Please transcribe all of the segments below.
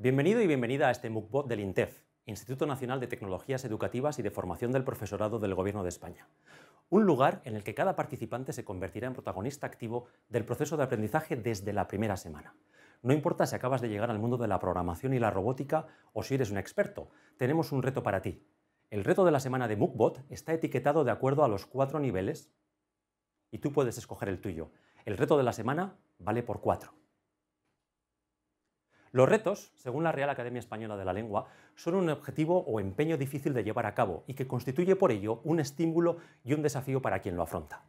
Bienvenido y bienvenida a este MOOCBOT del INTEF, Instituto Nacional de Tecnologías Educativas y de Formación del Profesorado del Gobierno de España. Un lugar en el que cada participante se convertirá en protagonista activo del proceso de aprendizaje desde la primera semana. No importa si acabas de llegar al mundo de la programación y la robótica o si eres un experto, tenemos un reto para ti. El reto de la semana de MOOCBOT está etiquetado de acuerdo a los cuatro niveles y tú puedes escoger el tuyo. El reto de la semana vale por cuatro. Los retos, según la Real Academia Española de la Lengua, son un objetivo o empeño difícil de llevar a cabo y que constituye por ello un estímulo y un desafío para quien lo afronta.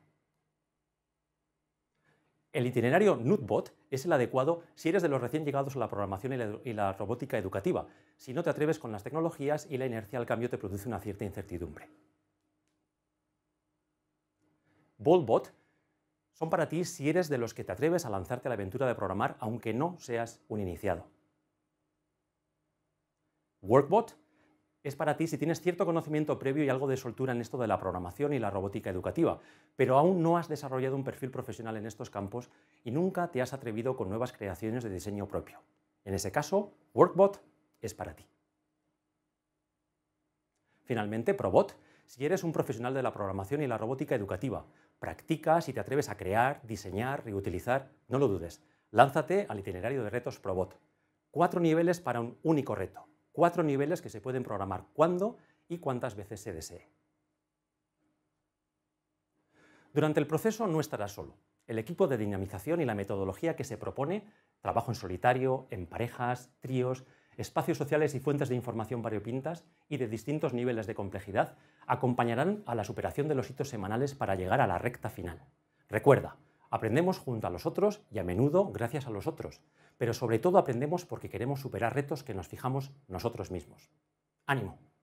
El itinerario Nutbot es el adecuado si eres de los recién llegados a la programación y la, robótica educativa, si no te atreves con las tecnologías y la inercia al cambio te produce una cierta incertidumbre son para ti si eres de los que te atreves a lanzarte a la aventura de programar aunque no seas un iniciado. Workbot es para ti si tienes cierto conocimiento previo y algo de soltura en esto de la programación y la robótica educativa, pero aún no has desarrollado un perfil profesional en estos campos y nunca te has atrevido con nuevas creaciones de diseño propio. En ese caso, Workbot es para ti. Finalmente, Probot si eres un profesional de la programación y la robótica educativa, practicas y te atreves a crear, diseñar, reutilizar, no lo dudes. Lánzate al itinerario de retos Probot. Cuatro niveles para un único reto. Cuatro niveles que se pueden programar cuando y cuántas veces se desee. Durante el proceso no estarás solo. El equipo de dinamización y la metodología que se propone, trabajo en solitario, en parejas, tríos, espacios sociales y fuentes de información variopintas y de distintos niveles de complejidad acompañarán a la superación de los hitos semanales para llegar a la recta final. Recuerda, aprendemos junto a los otros y a menudo gracias a los otros, pero sobre todo aprendemos porque queremos superar retos que nos fijamos nosotros mismos. ¡Ánimo!